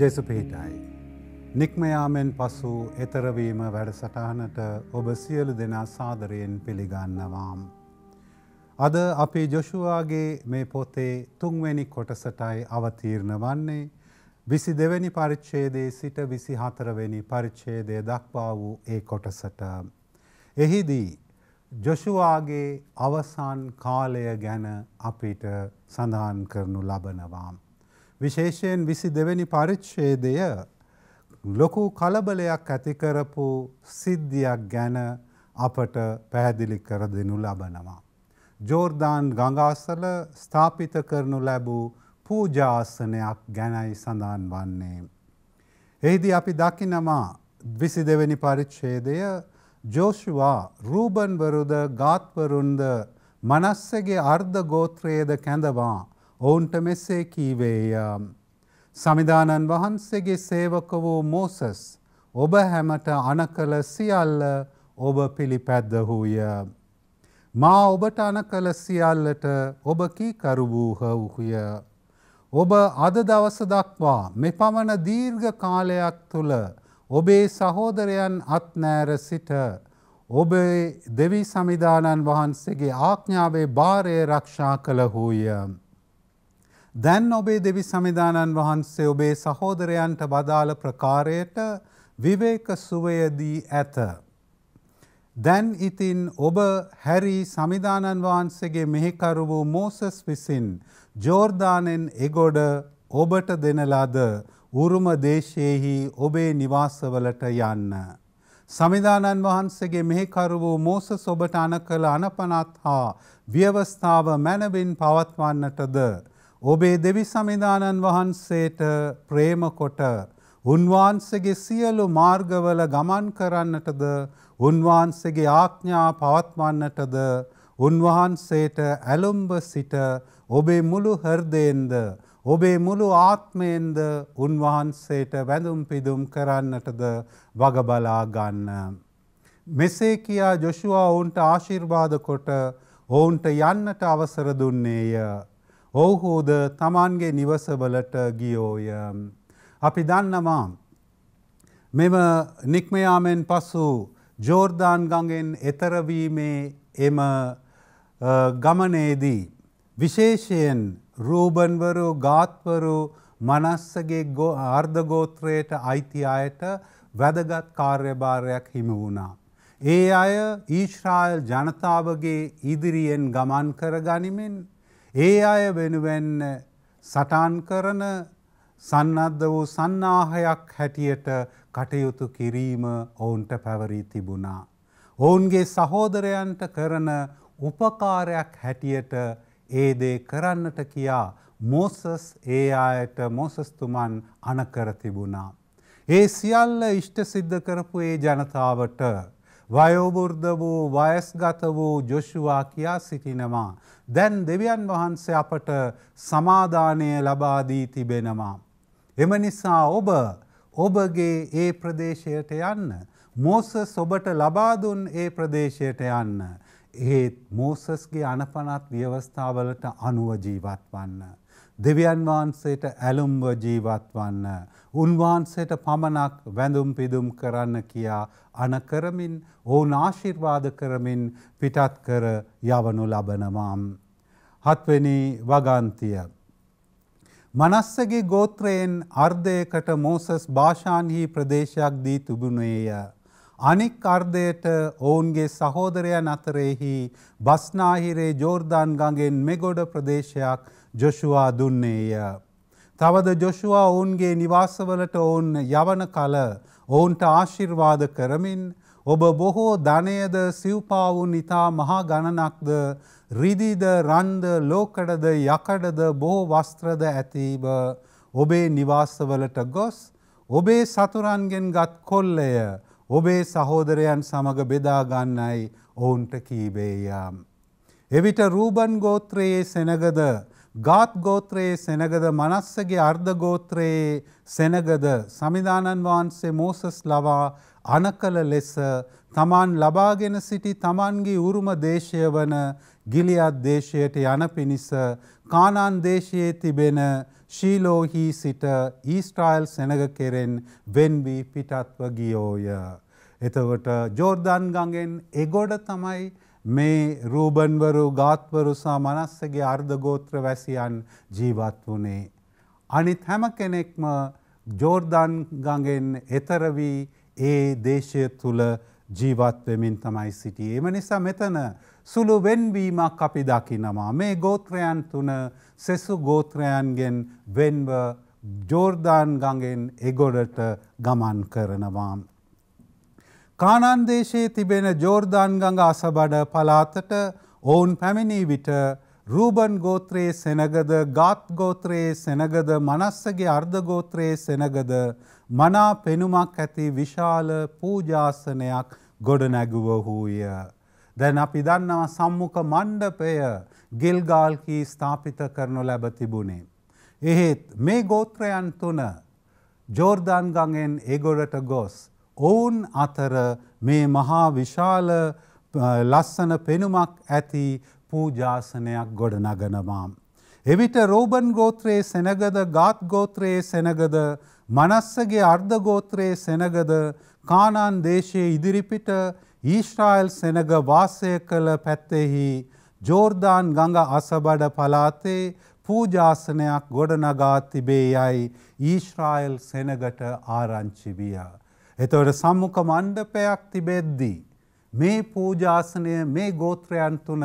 ජෙසු පිහිටයි. නික්මයාමෙන් පසු එතරවීම වැඩසටහනට ඔබ සියලු දෙනා සාදරයෙන් පිළිගන්නවාම්. අද අපි ජොෂුවාගේ මේ පොතේ තුන්වැනි කොටසටයි අවතීරණ වන්නේ විසි දෙවැනි පරිච්ඡේදයේ සිට විසි හතරවෙනි පරිච්ඡේදය දක්වා වූ ඒ කොටසට. එහිදී ජොෂුවාගේ අවසාන් කාලය ගැන අපිට සඳහන් කරනු ලබනවාම්. විශේෂයෙන් විසි දෙවැනි පරිච්ඡේදය ලොකු කලබලයක් ඇතිකරපු සිද්ධියක් ගැන අපට පැහැදිලි කර දෙනු ලබනවා. ජෝර්ධාන් ගඟාසල ස්ථාපිත කරනු ලැබූ පූජාසනයක් ගැනයි සඳහන් වන්නේ. එහිදි අපි දකිනවා විසි දෙවැනි පරිච්ඡේදය ජෝෂවා රූබන්වරුද ගාත්වරුන්ද මනස්සගේ අර්ධ ගෝත්‍රයේද කැඳවා ඔවුන්ට මෙසේ කීවේය. සමිධානන් වහන්සේගේ සේවක වූ මෝසස් ඔබ හැමට අනකළ සියල්ල ඔබ පිළිපැද්දහූය. මා ඔබට අනකළ සියල්ලට ඔබ කීකරුවූහ වූහුය. ඔබ අද දවස දක්වා මෙපමණ දීර්ඝ කාලයක් තුළ ඔබේ සහෝදරයන් අත්නෑර සිට ඔබේ දෙවි සමිධානන් වහන්සේගේ ආඥාවේ භාරය රක්ෂා කළහූය. දැන් ඔබේ දෙවි සමිධානන් වහන්සේ ඔබේ සහෝදරයන්ට වදාළ ප්‍රකාරයට විවේක සුවයදී ඇත. දැන් ඉතින් ඔබ හැරි සමිධානන් වහන්සේගේ මෙහිකරු වූ මෝසස් විසින් ජෝර්ධානෙන් එගොඩ ඔබට දෙන ලද උරුම දේශයෙහි ඔබේ නිවාසවලට යන්න. සමිධානන් වහන්සේගේ මෙහිකරු වූ මෝසස් ඔබට අන කළ අනපනත් හා ව්‍යවස්ථාව මැනවින් පවත්වන්නටද. ඔබේ දෙවි සමිධානන් වහන්සේට ප්‍රේමකොට උන්වහන්සගේ සියලු මාර්ගවල ගමන් කරන්නටද උන්වහන්සගේ ආඥා පවත්වන්නටද උන්වහන්සේට ඇලුම්බ සිට ඔබේ මුළු හර්දයෙන්ද ඔබේ මුළු ආත්මයෙන්ද උන්වහන්සේට වැඳුම් පිදුම් කරන්නටද වගබලා ගන්න. මෙසේ කියා ජොෂුවා ඔවුන්ට ආශිර්වාද කොට ඔවුන්ට යන්නට අවසර දුන්නේය. ඔවුහුද තමන්ගේ නිවසවලට ගියෝය. අපි දන්නවා මෙම නික්මයාමෙන් පසු ජෝර්ධාන් ගඟෙන් එතරවීමේ එම ගමනේදී. විශේෂයෙන් රූබන්වරු ගාත්වරු මනස්සගේ අර්ධගෝත්‍රයට අයිති අයට වැදගත් කාර්යභාරයක් හිමි වුණා. ඒ අය ඊශ්‍රායල් ජනතාවගේ ඉදිරියෙන් ගමන් කරගනිමින් ඒ අය වෙනුවෙන් සටන් කරන සන්නද්ධ වූ සන්නාහයක් හැටියට කටයුතු කිරීම ඔවුන්ට පැවරී තිබුණා. ඔවුන්ගේ සහෝදරයන්ට කරන උපකාරයක් හැටියට ඒදේ කරන්නට කියා මෝසස් ඒ අයට මෝසස්තුමන් අනකර තිබුණා. ඒ සියල්ල ඉෂ්ට සිද්ධ කරපු ඒ ජනතාවට වයෝවෘද්ධ වූ වයස්ගත වූ ජොෂුවා කියා සිටිනවා. දැන් දෙවියන් වහන්සේ අපට සමාධානය ලබාදී තිබෙනවා. එම නිසා ඔබ ඔබගේ ඒ ප්‍රදේශයට යන්න. මෝසස් ඔබට ලබාදුන් ඒ ප්‍රදේශයට යන්න. ඒත් මෝසස්ගේ අනපනත් ව්‍යවස්ථාවලට අනුව ජීවත් වන්න. දෙවියන් වහන්සේට ඇලුම්ව ජීවත් වන්න. උන්වහන්සේට පමණක් වැඳුම් පිදුම් කරන්න කියා අනකරමින් ඕන ආශිර්වාද කරමින් පිටත් කර යවනු ලබනවාම්. හත්වෙනි වගන්තිය. මනස්සගේ ගෝත්‍රයෙන් අර්ධයකට මෝසස් භාෂාන්හි ප්‍රදේශයක් දී තිබුණේය. අනික් අර්ධයට ඔවුන්ගේ සහෝදරයන් අතරෙහි බස්නාහිරේ ජෝර්ධන් ගඟෙන් මෙගොඩ ප්‍රදේශයක් ජොෂුවා දුන්නේය. තවද ජොෂුවා ඔවුන්ගේ නිවාසවලට ඔවුන් යවන කල ඔවුන්ට ආශිර්වාද කරමින් ඔබ බොහෝ ධනයද සිව්පාවුන් ඉතා මහා ගණනක්ද රිදිද රන්ද ලෝකඩද යකඩද බොහෝ වස්ත්‍රද ඇතිව ඔබේ නිවාසවලට ගොස් ඔබේ සතුරන්ගෙන් ගත් කොල්ලය ඔබේ සහෝදරයන් සමඟ බෙදාගන්නයි ඔවුන්ට කීබේයම්. එවිට රූබන් ගෝත්‍රයේ සෙනගද ගාත් ගෝත්‍රයේ සෙනගද මනස්සගේ අර්ධගෝත්‍රයේ සෙනගද සමිධානන් වහන්සේ මෝසස් ලවා අනකල ලෙස තමන් ලබාගෙන සිටි තමන්ගේ උරුම දේශය වන ගිලියත් දේශයට යන පිණිස කානාන් දේශයේ තිබෙන ශීලෝහි සිට ඊස්ට්‍රයිල් සෙනග කෙරෙන් වෙන්වී පිටත්ව ගියෝය. එතවට ජෝර්ධන් ගඟෙන් එගොඩ තමයි මේ රූබන්වරු ගාත්වරු සහ මනස්සගේ අර්ධගෝත්‍ර වැසියන් ජීවත් වුණේ. අනිත් හැම කෙනෙක්ම ජෝර්ධන් ගඟෙන් එතරවී ඒ දේශය තුළ ජීවත්වමින් තමයි සිටියේ. එම නිසා මෙතන සුළු වෙන්වීමක් අපි දකිනවා. මේ ගෝත්‍රයන් තුන සෙසු ගෝත්‍රයන්ගෙන් වෙන්ව ජෝර්ධාන් ගඟෙන් එගොඩට ගමන් කරනවාම්. කානන් දේශයේ තිබෙන ජෝර්ධාන් ගඟ අසබඩ පලාතට ඔවුන් පැමිණී විට රූබන් ගෝත්‍රයේ සෙනගද ගාත් ගෝත්‍රයේ සෙනගද මනස්සගේ අර්ධගෝත්‍රයේ සෙනගද මනා පෙනුමක් ඇති විශාල පූජාසනයක් ගොඩනැගුවහූය. දැන් අපි දන්නවා සම්මුඛ මණ්ඩපය ගෙල්ගාල්කී ස්ථාපිත කරනු ලැබ තිබුණේ. එහෙත් මේ ගෝත්‍රයන් තුන ජෝර්ධන් ගඟෙන් එගොඩට ගොස් ඔවුන් අතර මේ මහා විශාල ලස්සන පෙනුමක් ඇති පූජාසනයක් ගොඩනගනවාම්. එවිට රෝබන් ගෝත්‍රයේ සෙනගද ගාත් ගෝත්‍රයේ සෙනගද මනස්සගේ අර්ධගෝත්‍රයේ සෙනගද කානාන් දේශයේ ඉදිරිපිට ඊශ්‍රායිල් සෙනග වාසය කළ පැත්තෙහි ජෝර්ධාන් ගඟ අසබඩ පලාතේ පූජාසනයක් ගොඩනගා තිබේ යයි ඊශ්‍රායිල් සෙනගට ආරංචිවිය. එතවට සම්මුඛ මණ්ඩපයක් තිබෙද්දී. මේ පූජාසනය මේ ගෝත්‍රයන් තුන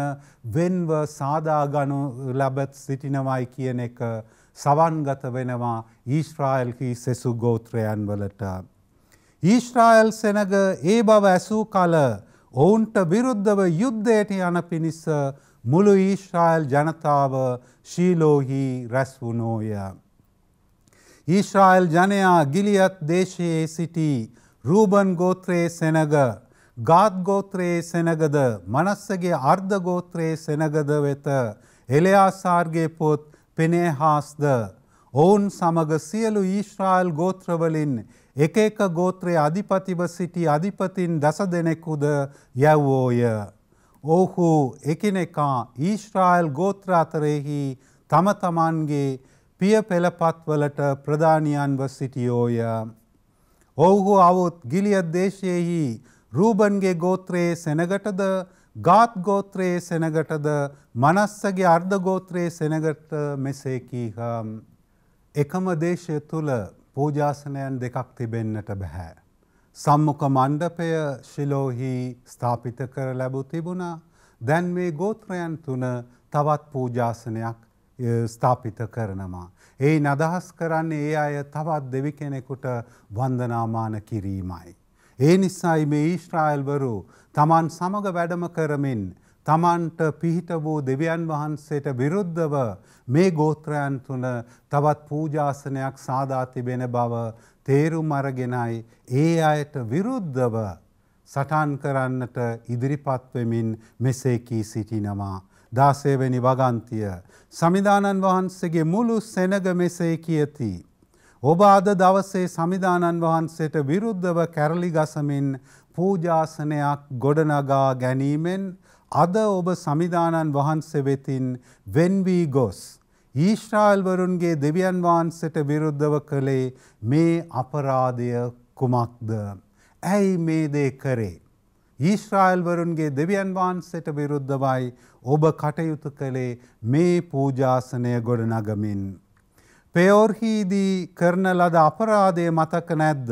වෙන්ව සාදාගනු ලැබත් සිටිනවයි කියන එක සවන්ගත වෙනවා ඊශ්‍රායල්කි සෙසු ගෝත්‍රයන් වලට. ඊශ්‍රායල් සෙනග ඒ බව ඇසූ කල ඔවුන්ට විරුද්ධව යුද්ධයට යන පිණිස මුළු ඊශ්‍රායල් ජනතාව ශීලෝහි රැස් වුණෝය. ඊශ්‍රායිල් ජනයා ගිලියත් දේශයේ සිටි රූබන් ගෝත්‍රයේ සෙනග ගාත් ගෝත්‍රයේ සෙනගද මනස්සගේ අර්ධ ගෝත්‍රයේ සෙනගද වෙත එලයාසාර්ගේ පොත් පෙනේහාස්ද ඔවුන් සමග සියලු ඊශ්‍රායිල් ගෝත්‍රවලින් එක එක ගෝත්‍රයේ අධිපතිව සිටි අධිපතින් දස දෙනෙකුද යැව්වෝය. ඔහු එකිනෙකා ඊශ්‍රායිල් ගෝත්‍ර අතරෙහි තම තමන්ගේ පිය පෙළපත්වලට ප්‍රධානියන්ව සිටියෝය. ඔවුහු අවුත් ගිලියත් දේශයෙහි රූබන්ගේ ගෝත්‍රයේ සෙනගටද ගාත් ගෝත්‍රයේ සෙනගටද මනස්සගේ අර්ධ ගෝත්‍රයේ සෙනගට මෙසේ කීහ. එකම දේශය තුළ පූජාසනයන් දෙකක් තිබෙන්නට බැහැ. සම්මුක මණ්ඩපය ශිලෝහි ස්ථාපිත කර ලැබු තිබුණා දැන් මේ ගෝත්‍රයන් තුන තවත් පූජාසනයක් ස්ථාපිත කරනවා. ඒ අදහස් කරන්නේ ඒ අය තවත් දෙවි කෙනෙකුට වන්දනාමාන කිරීමයි. ඒ නිසායි මේ ඊශ්‍රායිල්වරු තමන් සමඟ වැඩම කරමින් තමන්ට පිහිට වූ දෙවියන් වහන්සේට විරුද්ධව මේ ගෝත්‍රයන් තුන තවත් පූජාසනයක් සාදා තිබෙන බව තේරුම් අරගෙනයි ඒ අයට විරුද්ධව සටන් කරන්නට ඉදිරිපත් වෙමින් මෙසේ කී සිටිනවා දාසේවැනි වගන්තිය. සමිධානන් වහන්සේගේ මුළු සෙනග මෙසේ කියති. ඔබ අද දවසේ සමිධානන් වහන්සේට විරුද්ධව කැරලි ගසමින් පූජාසනයක් ගොඩනගා ගැනීමෙන් අද ඔබ සමිධානන් වහන්සේ වෙතින් වෙන්වී ගොස්. ඊශ්‍රායිල්වරුන්ගේ දෙවියන් වහන්සට විරුද්ධව කළේ මේ අපරාධය කුමක්ද. ඇයි මේ දේ කරේ. ඊශ්‍රායිල්වරුන්ගේ දෙවියන් වහන්සට විරුද්ධවයි ඔබ කටයුතු කළේ මේ පූජාසනය ගොඩනගමින්. පෙයෝර්හිදී කරන ලද අපරාධය මතක නැද්ද.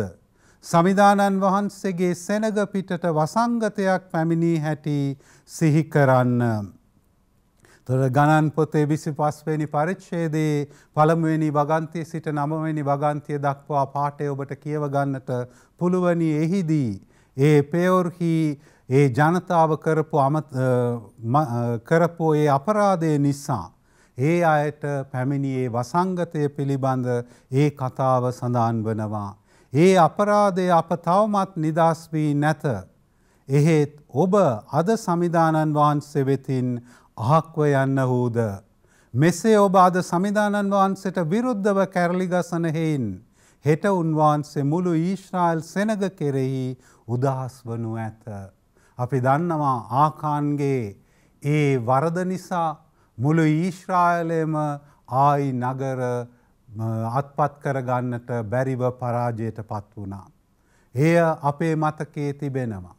සමිධානන් වහන්සේගේ සෙනග පිටට වසංගතයක් පැමිණී හැටි සිහි කරන්න. තොර ගණන් පොතේ විසි පස්වනි පරිච්ෂේදේ පළමුවනි වගන්තය සිට නමවැනි වගන්තය දක්වා පාටය ඔබට කියවගන්නට පුළුවනි එහිදී. ඒ පෙවුර්හි ඒ ජනතාව කරපු කරපු ඒ අපරාධය නිසා. ඒ අයට පැමිණියේ වසංගතය පිළිබඳ ඒ කතාව සඳහන් වනවා. ඒ අපරාධය අප තවමත් නිදස් වී නැත. එහෙත් ඔබ අද සමිධානන් වහන්සේ වෙතින් අහක්ව යන්න හූද. මෙසේ ඔබ අද සමිධානන් වහන්සට විරුද්ධව කැරලිගසන හෙයින්. හෙට උන්වහන්සේ මුළු ඊශ්‍රායිල් සෙනග කෙරෙහි උදහස් වනු ඇත. අපි දන්නවා ආකාන්ගේ ඒ වරද නිසා මුළු ඊශ්‍රායලයම ආයි නගර අත්පත් කරගන්නට බැරිව පරාජයට පත් වුණා. එය අපේ මතකේ තිබෙනවා.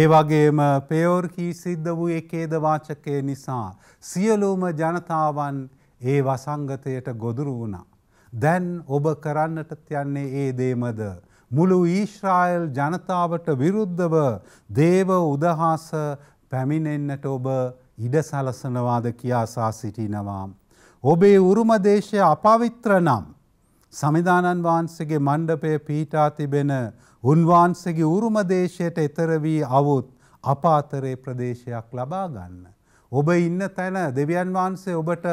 ඒ වගේම පෙයෝර්කී සිද්ධ වූ එකේද වාචකය නිසා සියලූම ජනතාවන් ඒ වසංගතයට ගොදුරු වුණා. දැන් ඔබ කරන්නට තියන්නේ ඒ දේමද. මුළු ඊශ්‍රායල් ජනතාවට විරුද්ධව දේව උදහාස පැමිණෙන්න්නට ඔබ ඉඩ සලසනවාද කියාසා සිටිනවා. ඔබේ උරුමදේශය අපවිත්‍ර නම්. සමිධානන් වහන්සගේ මණ්ඩපය පීටා තිබෙන උන්වහන්සගේ උරුමදේශයට එතරවී අවුත් අපාතරේ ප්‍රදේශයක් ලබා ගන්න. ඔබ ඉන්න තැන දෙවියන් වහන්සේ ඔබට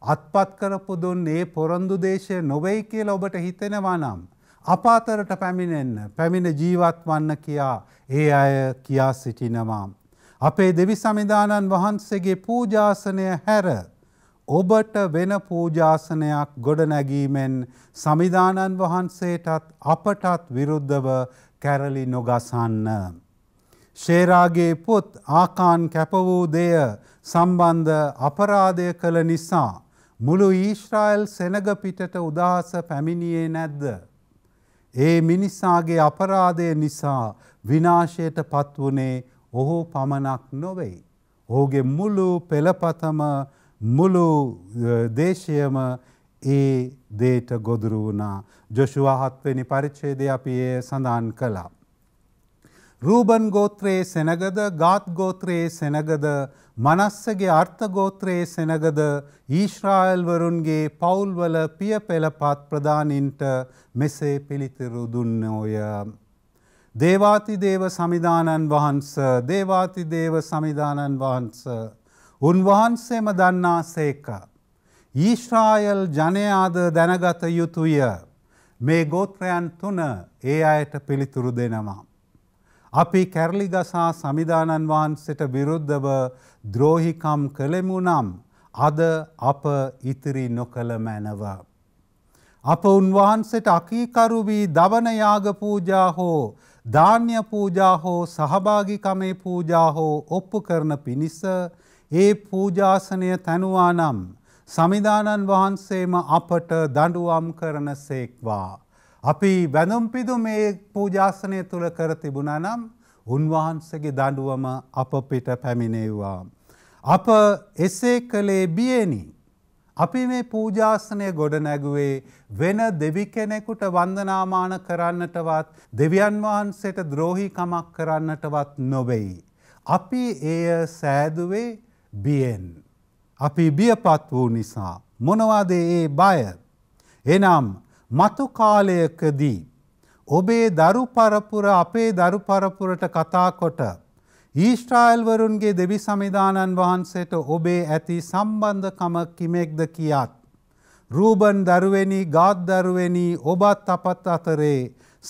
අත්පත් කරපු දුන් ඒ පොරොන්දු දේශය නොවයි කියලා ඔබට හිතෙනවා නම්. අපාතරට පැමිණෙන්න පැමිණ ජීවත් වන්න කියා ඒ අය කියා සිටිනවා. අපේ දෙවි සමිධානන් වහන්සේගේ පූජාසනය හැර ඔබට වෙන පූජාසනයක් ගොඩනැගීමෙන් සමිධානන් වහන්සේටත් අපටත් විරුද්ධව කැරලි නොගසන්න. ශේරාගේ පොත් ආකාන් කැපවූ දෙය සම්බන්ධ අපරාධය කළ නිසා. මුළු ඊශ්‍රායිල් සෙනග පිටට උදහස පැමිණියේ නැද්ද. ඒ මිනිසාගේ අපරාධය නිසා විනාශයට පත්වනේ ඔහු පමණක් නොවෙයි. ඔහුගේ මුළු පෙළපතම මුළු දේශයම ඒ දේට ගොදුරු වුණා. ජොෂුවහත්වනි පරිච්චේද අපි ඒ සඳහන් කලා. රූබන් ගෝත්‍රයේ සෙනගද ගාත් ගෝත්‍රයේ සෙනගද මනස්සගේ අර්ථගෝත්‍රයේ සෙනගද ඊශ්‍රායල්වරුන්ගේ පවුල්වල පිය පෙළපත් ප්‍රධානින්ට මෙසේ පිළිතුරු දුන්නෝය. දේවාතිදේව සමිධානන් වහන්ස දේවාතිදේව සමිධානන් වහන්ස උන්වහන්සේම දන්නා සේක. ඊශ්‍රායල් ජනයාද දැනගත යුතුය මේ ගෝත්‍රයන් තුන ඒ අයට පිළිතුරු දෙනවා. අපි කැරලිගසා සමිධානන් වහන්සට විරුද්ධව ද්‍රෝහිකම් කළෙමු නම් අද අප ඉතිරි නොකළ මැනව. අප උන්වහන්සට අකීකරු වී දවනයාග පූජා හෝ ධාන්‍ය පූජා හෝ සහභාගිකමේ පූජා හෝ ඔප්පු කරන පිණිස ඒ පූජාසනය තැනුවා නම් සමිධානන් වහන්සේම අපට දඩුවම් කරන සේක්වා. අපි වැඳම්පිදු මේ පූජාසනය තුළ කර තිබුණ නම් උන්වහන්සගේ දඩුවම අප පිට පැමිණේවා. අප එසේ කළේ බියනි. අපි මේ පූජාසනය ගොඩ නැගුවේ වෙන දෙවි කෙනෙකුට වන්දනාමාන කරන්නටවත් දෙවියන් වහන්සේට ද්‍රෝහිකමක් කරන්නටවත් නොවෙයි. අපි එය සෑදුවේ බියෙන්. අපි බියපත් වූ නිසා. මොනවාද ඒ බය. එනම් මතු කාලයකදී ඔබේ දරු පරපුර අපේ දරු පරපුරට කතාකොට ඊස්ට්‍රයිල්වරුන්ගේ දෙවි සමිධානන් වහන්සේට ඔබේ ඇති සම්බන්ධකම කිමෙක්ද කියත්. රූබන් දරුවනි ගාත්දරුවනි ඔබත් අපත් අතරේ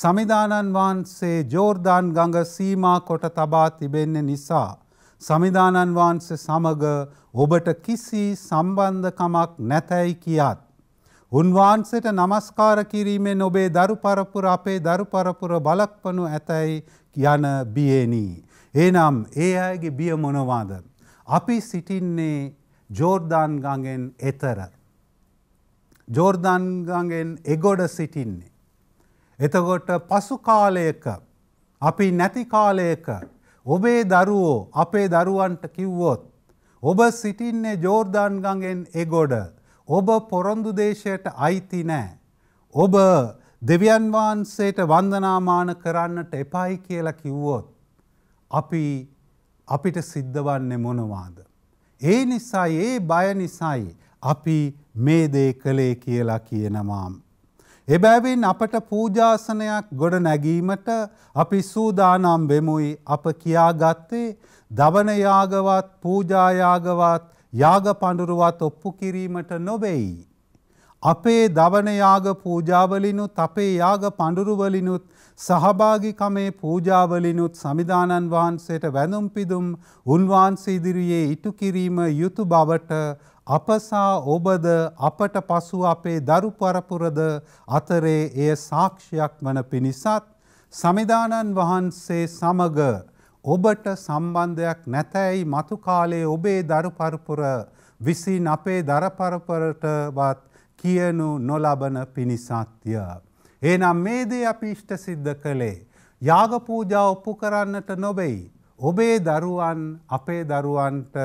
සමිධානන් වහන්සේ ජෝර්ධාන් ගඟ සීමා කොට තබා තිබෙන්න නිසා. සමිධානන් වහන්සේ සමග ඔබට කිසි සම්බන්ධකමක් නැතැයි කියත්. උන්වහන්සේට නමස්කාර කිරීමෙන් ඔබේ දරු පරපුර අපේ දරු පරපුර බලක්වනු ඇතැයි කියන බියනී. ඒනම් ඒ අයගේ බිය මොනවාද. අපි සිටින්නේ ජෝර්ධාන් ගඟෙන් එතර. ජෝර්ධාන් ගඟෙන් එගොඩ සිටින්නේ. එතකොට පසු කාලයක අපි නැති කාලයක ඔබේ දරුවෝ අපේ දරුවන්ට කිව්වොත් ඔබ සිටින්නේ ජෝර්ධාන් ගඟෙන් එගොඩ ඔබ පොරොන්දු දේශයට අයිති නෑ. ඔබ දෙවියන් වහන්සේට වන්දනාමාන කරන්නට එපයි කියලා කිව්වොත්. අපි අපිට සිද්ධවන්නේ මොනවාද. ඒ නිසායි ඒ බය නිසායි අපි මේ දේ කළේ කියලා කියනවාම්. එබැවින් අපට පූජාසනයක් ගොඩ නැගීමට අපි සූදානම් වෙමුයි අප කියාගත්තේ දවනයාගවත් පූජායාගවත් යාග පඬුරුවත් ඔප්පු කිරීමට නොබෙයි. අපේ දවන යාග පූජාවලිනුත් අපේ යාග පඬුරුවලිනුත් සහභාගිකමේ පූජාවලිනුත් සමිධානන් වහන්සේට වැඳුම් පිදුම් උන්වහන්සේ ඉදිරියේ ඉටු කිරීම යුතු බවට අපසා ඔබද අපට පසු අපේ දරු පරපුරද අතරේ එය සාක්ෂියක් වන පිණිසත් සමිධානන් වහන්සේ සමග ඔබට සම්බන්ධයක් නැතැයි මතු කාලේ ඔබේ දරුපරපුර විසින් අපේ දරපරපරටවත් කියනු නොලබන පිණිසත්ය. ඒනම් මේදේ අපි ඉෂ්ට සිද්ධ කළේ. යාගපූජා ඔප්පු කරන්නට නොබෙයි. ඔබේ දරුවන් අපේ දරුවන්ට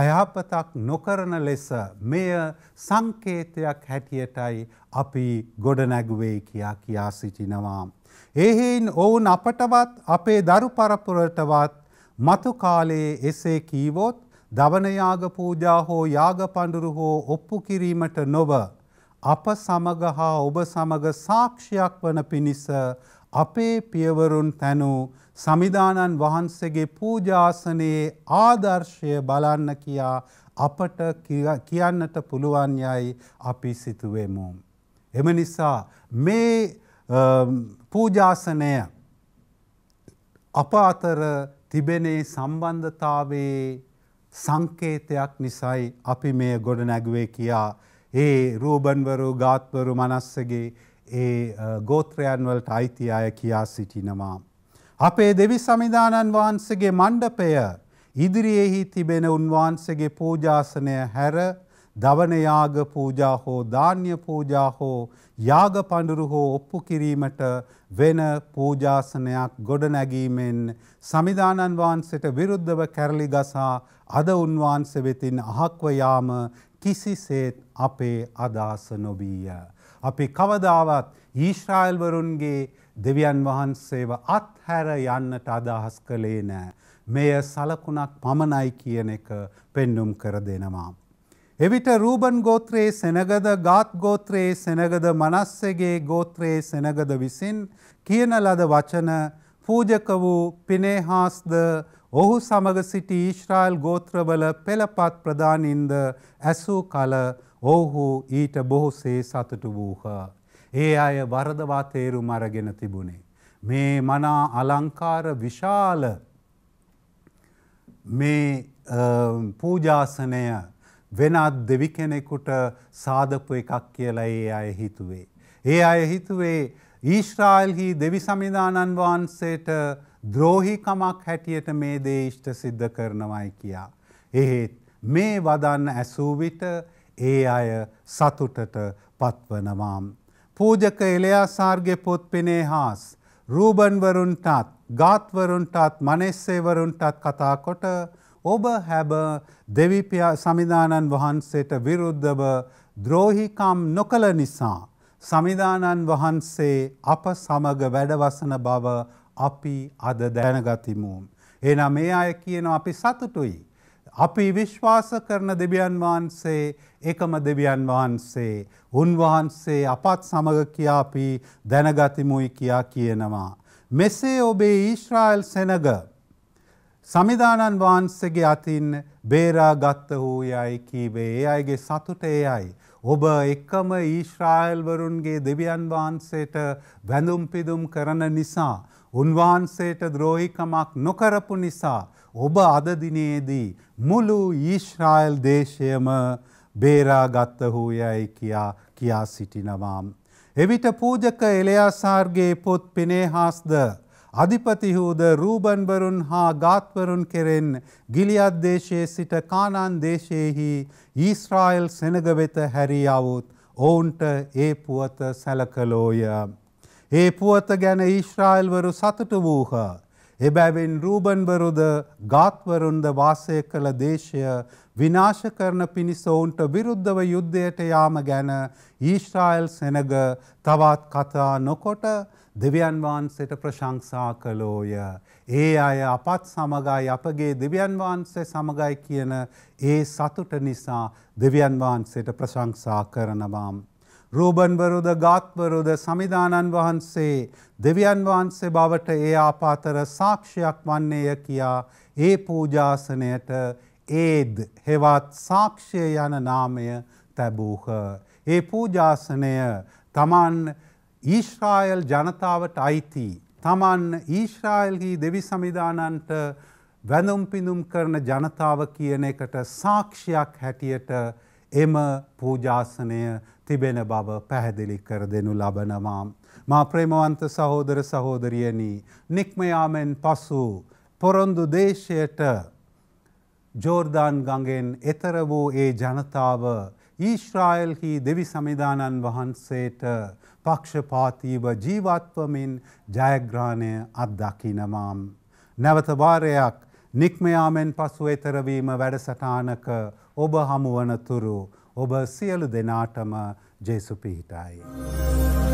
අයහපතක් නොකරන ලෙස මෙය සංකේතයක් හැටියටයි අපි ගොඩනැගුවේ කියා කියා සිටිනවා. එහෙයින් ඔවුන් අපටවත් අපේ දරු පරපුරටවත් මතු කාලයේ එසේ කීවොත් දවනයාග පූජා හෝ යාග පඬුරු හෝ ඔප්පු කිරීමට නොව අප සමග හා ඔබ සමග සාක්ෂයක් වන පිණිස අපේ පියවරුන් තැනු සමිධානන් වහන්සේගේ පූජාසනයේ ආදර්ශය බලන්න කියා අපට කියන්නට පුළුවන් යයි අපි සිතුවෙමු. එම නිසා මේ පූජාසනය අප අතර තිබෙනේ සම්බන්ධතාවේ සංකේතයක් නිසයි අපි මේ ගොඩ නැගුවේ කියා ඒ රූබන්වරු ගාත්වරු මනස්සගේ ඒ ගෝත්‍රයන් වලට අයිති අය කියා සිටිනවා. අපේ දෙවි සමිධානන් වහන්සේගේ මණ්ඩපය ඉදිරියෙහි තිබෙන උන්වහන්සේගේ පූජාසනය හැර දවනයාග පූජා හෝ ධාන්‍ය පූජා හෝ යාග පඬුරු හෝ ඔප්පු කිරීමට වෙන පූජාසනයක් ගොඩනැගීමෙන් සමිධානන් වහන්සේට විරුද්ධව කැරලි ගසා අද උන්වහන්සේ වෙතින් අහක්ව යාම කිසිසේත් අපේ අදහස නොබීය. අපි කවදාවත් ඊශ්‍රායල්වරුන්ගේ දෙවියන් වහන්සේව අත්හැර යන්නට අදහස් කළේ නෑ. මෙය සලකුණක් පමණයි කියන එක පෙන්නුම් කර දෙනවා. එවිට රූබන් ගෝත්‍රයේ සෙනගද ගාත් ගෝත්‍රයේ සෙනගද මනස්සගේ ගෝත්‍රයේ සෙනගද විසින් කියන ලද වචන පූජක වූ පිනේහාස්ද ඔහු සමග සිටි ඊශ්‍රායිල් ගෝත්‍රවල පෙළපත් ප්‍රධානින්ද ඇසූ කල ඔහු ඊට බොහොසේ සතුටු වූහ. ඒ අය වරදවා තේරු මරගෙන තිබුණේ. මේ මනා අලංකාර විශාල මේ පූජාසනය වෙනත් දෙවි කෙනෙකුට සාධපු එකක් කියලා ඒ අය හිතුවේ. ඒ අය හිතුවේ ඊශ්‍රායිල්හි දෙවි සමිධානන් වහන්සේට ද්‍රෝහිකමක් හැටියට මේ දේ ඉෂ්ට සිද්ධ කරනවයි කියා. එහෙත් මේ වදන්න ඇසූ විට ඒ අය සතුටට පත්වනවාම්. පූජක එලයාසාර්ගෙ පොත් පෙනේ හාස්. රූබන්වරුන්ටත් ගාත්වරුන්ටත් මනෙස්සේවරුන්ටත් කතාකොට ඔබ හැබ දෙවිපියා සමිධානන් වහන්සේට විරුද්ධව ද්‍රෝහිකම් නොකළ නිසා. සමිධානන් වහන්සේ අප සමග වැඩවසන බව අපි අද දැනගතිමුම්. එනම් මේ අය කියන අපි සතුටුයි. අපි විශ්වාස කරන දෙවියන් වහන්සේ එකම දෙවියන් වහන්සේ උන්වහන්සේ අපත් සමග කියාපි දැනගතිමුයි කියා කියනවා. මෙසේ ඔබේ ඊශ්‍රායිල් සෙනග සමිධානන් වහන්සේගේ අතින් බේරා ගත්ත වූ යයි කීවේ ඒ අයගේ සතුට ඒ අයි. ඔබ එකම ඊශ්‍රායල්වරුන්ගේ දෙවියන් වහන්සේට වැඳුම් පිදුම් කරන නිසා. උන්වහන්සේට ද්‍රෝහිකමක් නොකරපු නිසා ඔබ අදදිනයේදී මුළු ඊශ්‍රායල් දේශයම බේරාගත්තහූ යැයි කියා කියා සිටිනවාම්. එවිට පූජක එලයාසාර්ගේ පොත් පෙනේහාස්ද අධිපතිහූද රූබන්වරුන් හා ගාත්වරුන් කෙරෙන් ගිලියත් දේශයේ සිට කානන් දේශයෙහි ඊස්රායිල් සෙනග වෙත හැරී අවුත් ඔවුන්ට ඒ පුවත සැලකලෝය. ඒ පුවත ගැන ඊශ්‍රායිල්වරු සතුට වූහ. එබැවින් රූබන්වරුද ගාත්වරුන්ද වාසය කළ දේශය විනාශ කරන පිණිස ඔවුන්ට විරුද්ධව යුද්ධයට යාම ගැන ඊශ්‍රායිල් සෙනග තවත් කතා නොකොට දෙවියන් වහන්සේට ප්‍රශංසා කළෝය. ඒ අය අපත් සමගයි අපගේ දෙවියන් වහන්සේ සමගයි කියන ඒ සතුට නිසා දෙවියන් වහන්සේට ප්‍රශංසා කරනවාම්. රූබන්වරුද ගාත්වරුද සමිධානන් වහන්සේ දෙවියන් වහන්සේ බවට ඒ ආපාතර සාක්ෂයක් වන්නේය කියා ඒ පූජාසනයට ඒද හෙවත් සාක්ෂය යන නාමය තැබූහ. ඒ පූජාසනය තමන් ඊශ්‍රායල් ජනතාවට අයිති. තමන් ඊශ්‍රායල්හි දෙවි සමිධානන්ට වැඳුම් පිඳුම් කරන ජනතාව කියන එකට සාක්ෂයක් හැටියට එම පූජාසනය තිබෙන බව පැහැදිලි කර දෙනු ලබනවා. මා ප්‍රේමවන්ත සහෝදර සහෝදරියනි නික්මයාමෙන් පසු පොරොන්දු දේශයට ජෝර්ධාන් ගඟෙන් එතර වූ ඒ ජනතාව ඊශ්‍රායල්හි දෙවි සමිධානන් වහන්සේට පක්ෂපාතීව ජීවත්වමින් ජයග්‍රාණය අත්දකිනමාම්. නැවත වාරයක් නික්මයාමෙන් පසු එතරවීම වැඩසටානක ඔබ හමුවනතුරු ඔබ සියලු දෙනාටම ජේසුපිහිටයි.